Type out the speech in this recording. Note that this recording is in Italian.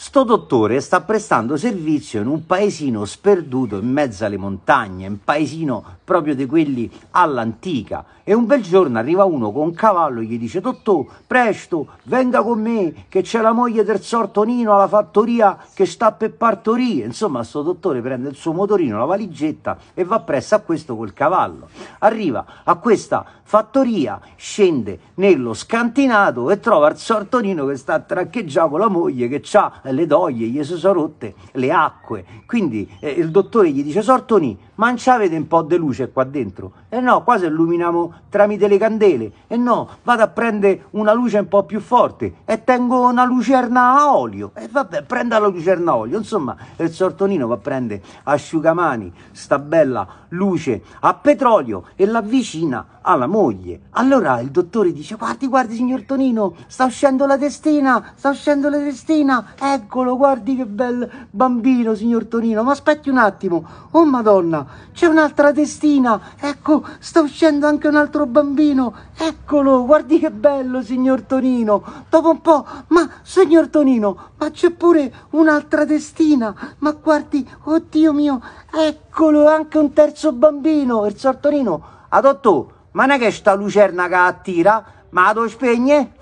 Sto dottore sta prestando servizio in un paesino sperduto in mezzo alle montagne, un paesino proprio di quelli all'antica. E un bel giorno arriva uno con un cavallo e gli dice: Dottore, presto, venga con me, che c'è la moglie del sortonino alla fattoria che sta per partorire. Insomma, sto dottore prende il suo motorino, la valigetta e va presso a questo col cavallo. Arriva a questa fattoria, scende nello scantinato e trova il sortonino che sta a traccheggiare con la moglie che ha le doglie gli si sono rotte le acque. Quindi eh, il dottore gli dice, Sortoni, ma non un po' di luce qua dentro? E eh no, qua se illuminiamo tramite le candele. E eh no, vado a prendere una luce un po' più forte e tengo una lucerna a olio. E eh, vabbè, prenda la lucerna a olio. Insomma, il Sortonino va a prendere asciugamani, sta bella luce a petrolio e l'avvicina alla ah, moglie. Allora il dottore dice: Guardi, guardi, signor Tonino, sta uscendo la testina, sta uscendo la testina. Eccolo, guardi che bel bambino, signor Tonino. Ma aspetti un attimo. Oh Madonna, c'è un'altra testina. Ecco, sta uscendo anche un altro bambino. Eccolo, guardi che bello, signor Tonino. Dopo un po', ma signor Tonino, ma c'è pure un'altra testina. Ma guardi, oddio mio, eccolo anche un terzo bambino. Il signor Tonino, adotto ma non è che sta lucerna che attira, ma la spegne